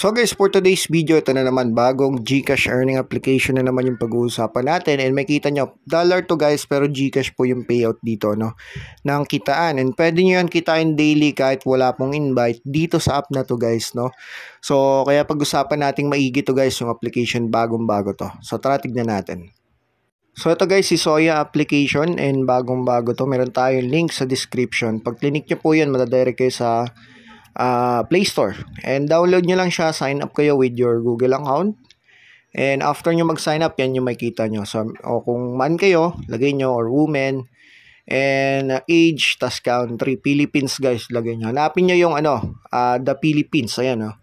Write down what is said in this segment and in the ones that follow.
So guys, for today's video, ito na naman bagong GCash earning application na naman yung pag-uusapan natin. And makita nyo, dollar to guys, pero GCash po yung payout dito, no? Ng kitaan. And pwede nyo yan kitain daily kahit wala pong invite dito sa app na to guys, no? So, kaya pag-usapan natin maigi to guys, yung application bagong-bago to. So, tara tignan natin. So ito guys, si Soya application and bagong-bago to. Meron tayong link sa description. Pag clinic nyo po yan, madadirect kayo sa uh, Play Store. And download nyo lang siya, sign up kayo with your Google account. And after nyo mag-sign up, yan yung makita nyo. So, o kung man kayo, lagay nyo or woman. And uh, age, tas country, Philippines guys, lagay nyo. Hanapin nyo yung ano, uh, the Philippines. Ayan o. Oh.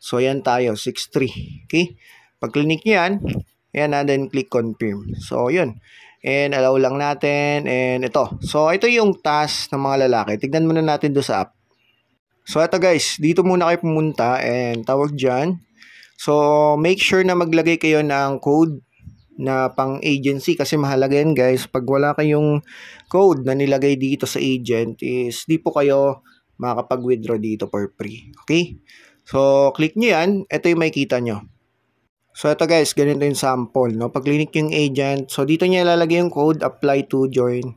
So, ayan tayo, 63. Okay? Pag-click nyo yan, ayan na, ah, then click confirm. So, yun. And allow lang natin. And ito. So, ito yung task ng mga lalaki. Tignan muna natin do sa app. So, ito guys, dito muna kayo pumunta and tawag dyan. So, make sure na maglagay kayo ng code na pang agency kasi mahalaga yan guys. Pag wala kayong code na nilagay dito sa agent is di po kayo makakapag-withdraw dito for free. Okay? So, click nyo yan. Ito yung makikita nyo. So, ito guys, ganito yung sample. No? Pag click yung agent, so dito niya ilalagay yung code, apply to join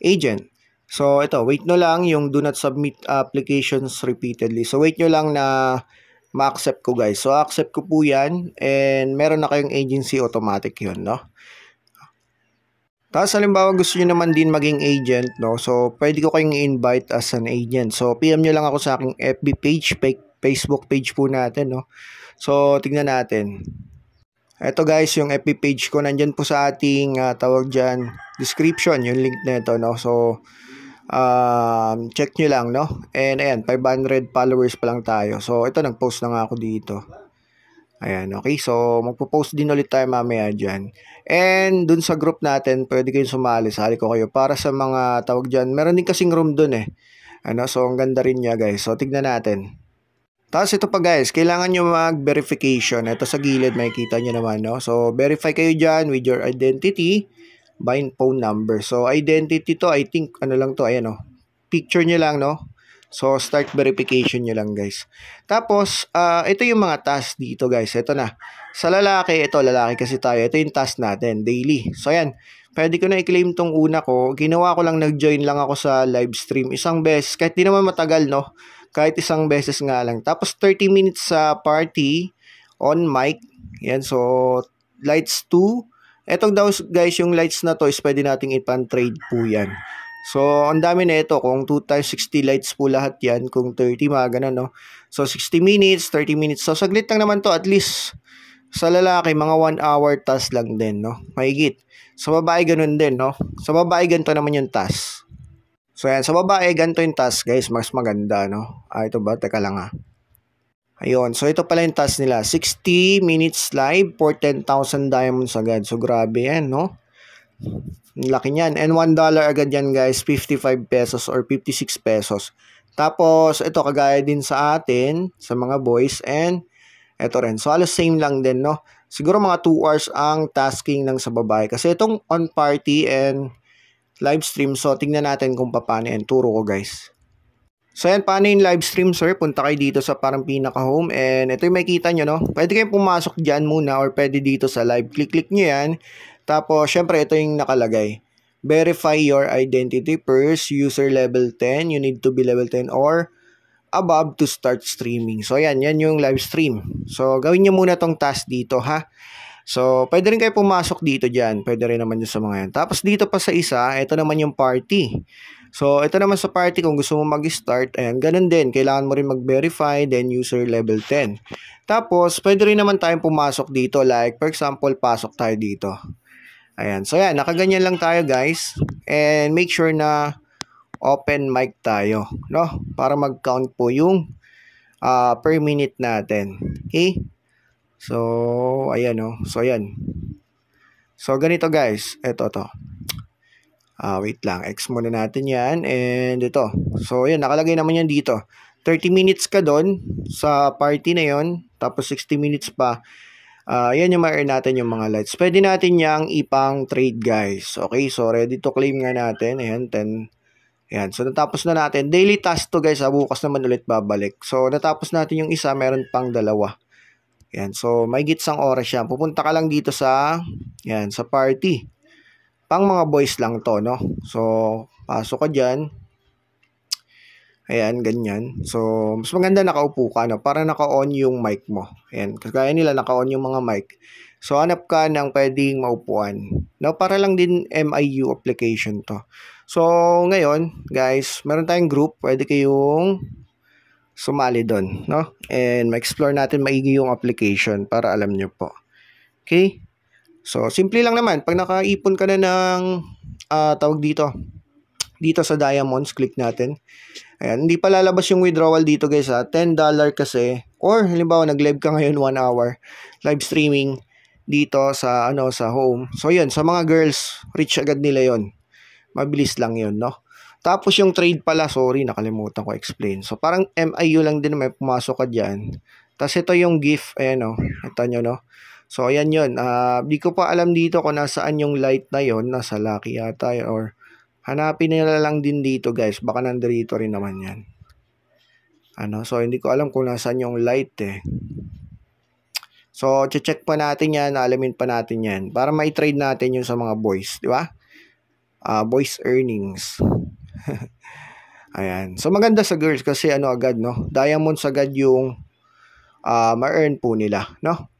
agent. So, ito, wait nyo lang yung do not submit applications repeatedly. So, wait nyo lang na ma-accept ko, guys. So, accept ko po yan and meron na kayong agency automatic yun, no? Tapos, halimbawa, gusto nyo naman din maging agent, no? So, pwede ko kayong invite as an agent. So, PM nyo lang ako sa aking FB page, Facebook page po natin, no? So, tingnan natin. Ito guys, yung FB page ko, nandyan po sa ating uh, tawag dyan, description, yung link na ito, no? So, um, check nyo lang, no? And ayan, 500 followers pa lang tayo. So, ito, nag-post na nga ako dito. Ayan, okay? So, magpo-post din ulit tayo mamaya dyan. And, dun sa group natin, pwede kayong sumali. Sali ko kayo para sa mga tawag dyan. Meron din kasing room dun eh. Ano? So, ang ganda rin niya, guys. So, tignan natin. Tapos ito pa guys, kailangan nyo mag-verification. Ito sa gilid, makikita nyo naman, no? So, verify kayo dyan with your identity bind phone number. So, identity to, I think, ano lang to, ayan o. Oh. Picture nyo lang, no? So, start verification nyo lang, guys. Tapos, uh, ito yung mga task dito, guys. Ito na. Sa lalaki, ito, lalaki kasi tayo. Ito yung task natin, daily. So, ayan. Pwede ko na i-claim tong una ko. Ginawa ko lang, nag-join lang ako sa live stream. Isang beses, kahit di naman matagal, no? Kahit isang beses nga lang. Tapos, 30 minutes sa party on mic. Yan, so, lights 2 Etong daw guys, yung lights na to is pwede nating ipan-trade po yan. So, ang dami na ito. Kung 2 times 60 lights po lahat yan. Kung 30, mga ganun, no? So, 60 minutes, 30 minutes. So, saglit lang naman to at least sa lalaki, mga 1 hour task lang din, no? Mahigit. Sa babae, ganun din, no? Sa babae, ganito naman yung task. So, yan. Sa babae, ganito yung task, guys. Mas maganda, no? Ah, ito ba? Teka lang, ha. Ah. Ayun. So, ito pala yung task nila. 60 minutes live for 10,000 diamonds agad. So, grabe yan, no? Laki niyan. And $1 agad yan, guys. 55 pesos or 56 pesos. Tapos, ito kagaya din sa atin, sa mga boys. And, ito rin. So, halos same lang din, no? Siguro mga 2 hours ang tasking ng sa babae. Kasi itong on party and live stream. So, tingnan natin kung paano yan. Turo ko, guys. So ayan, paano yung live stream sir? Punta kayo dito sa parang pinaka home and ito yung makikita nyo no. Pwede kayong pumasok dyan muna or pwede dito sa live. Click-click nyo yan. Tapos syempre ito yung nakalagay. Verify your identity first, user level 10, you need to be level 10 or above to start streaming. So ayan, yan yung live stream. So gawin nyo muna tong task dito ha. So, pwede rin kayo pumasok dito dyan. Pwede rin naman yung sa mga yan. Tapos dito pa sa isa, ito naman yung party. So, ito naman sa party, kung gusto mo mag-start, ayan, ganun din. Kailangan mo rin mag-verify, then user level 10. Tapos, pwede rin naman tayong pumasok dito. Like, for example, pasok tayo dito. Ayan. So, ayan, nakaganyan lang tayo, guys. And make sure na open mic tayo, no? Para mag-count po yung uh, per minute natin. Okay? So, ayan, no? Oh. So, ayan. So, ganito, guys. Ito, to. Uh, wait lang, X muna natin yan. And ito. So, yan, nakalagay naman yan dito. 30 minutes ka doon sa party na yon Tapos 60 minutes pa. Uh, yan yung ma-earn natin yung mga lights. Pwede natin yang ipang trade guys. Okay, so ready to claim nga natin. Ayan, 10. Ayan, so natapos na natin. Daily task to guys, ha? Ah. bukas naman ulit babalik. So natapos natin yung isa, meron pang dalawa. Ayan, so may gitsang oras siya. Pupunta ka lang dito sa, ayan, sa party. Pang mga boys lang to, no? So, pasok ka dyan. Ayan, ganyan. So, mas maganda nakaupo ka, no? Para naka-on yung mic mo. Ayan, kagaya nila naka-on yung mga mic. So, hanap ka ng pwedeng maupuan. No, para lang din MIU application to. So, ngayon, guys, meron tayong group. Pwede kayong sumali doon, no? And ma-explore natin maigi yung application para alam nyo po. Okay? So, simple lang naman. Pag nakaipon ka na ng uh, tawag dito, dito sa diamonds, click natin. Ayan, hindi pa lalabas yung withdrawal dito guys ha. Ah. $10 kasi, or halimbawa nag-live ka ngayon 1 hour, live streaming dito sa ano sa home. So yun, sa mga girls, reach agad nila yon. Mabilis lang yon, no? Tapos yung trade pala, sorry, nakalimutan ko explain. So parang MIU lang din may pumasok ka diyan. Tapos ito yung gift, ayan oh. Ito nyo, no? So, ayan yun. Uh, di ko pa alam dito kung nasaan yung light na yon Nasa Lucky yata or hanapin nila lang din dito guys. Baka nandito rin naman yan. Ano? So, hindi ko alam kung nasaan yung light eh. So, check pa natin yan. Alamin pa natin yan. Para may trade natin yung sa mga boys. Di ba? Uh, boys earnings. Ayan. So, maganda sa girls kasi ano agad, no? Diamonds agad yung uh, ma-earn po nila, no?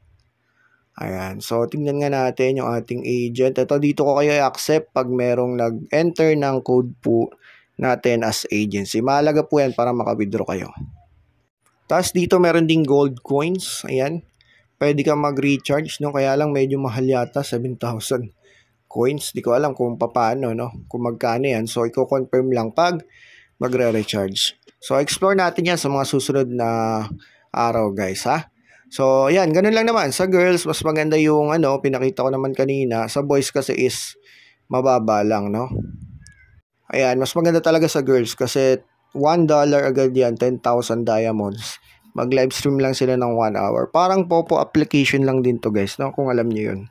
Ayan. So, tingnan nga natin yung ating agent. Ito, dito ko kayo i-accept pag merong nag-enter ng code po natin as agency. Mahalaga po yan para makawithdraw kayo. Tapos dito meron ding gold coins. Ayan. Pwede kang mag-recharge, no? Kaya lang medyo mahal yata, 7,000 coins. Di ko alam kung paano, no? Kung magkano yan. So, i-confirm lang pag magre-recharge. So, explore natin yan sa mga susunod na araw, guys, ha? So, yan, ganun lang naman. Sa girls, mas maganda yung ano, pinakita ko naman kanina. Sa boys kasi is mababa lang, no? Ayan, mas maganda talaga sa girls kasi $1 agad yan, 10,000 diamonds. mag livestream lang sila ng 1 hour. Parang Popo application lang din to guys, no? kung alam niyo yun.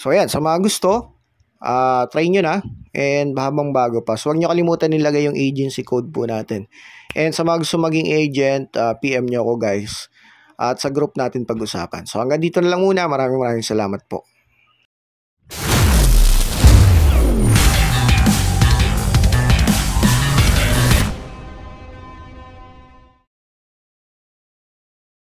So, ayan, sa mga gusto, uh, try nyo na. And habang bago pa. So, huwag nyo kalimutan nilagay yung agency code po natin. And sa mga gusto maging agent, uh, ah, PM nyo ako guys at sa group natin pag-usapan. So hanggang dito na lang muna. Maraming maraming salamat po.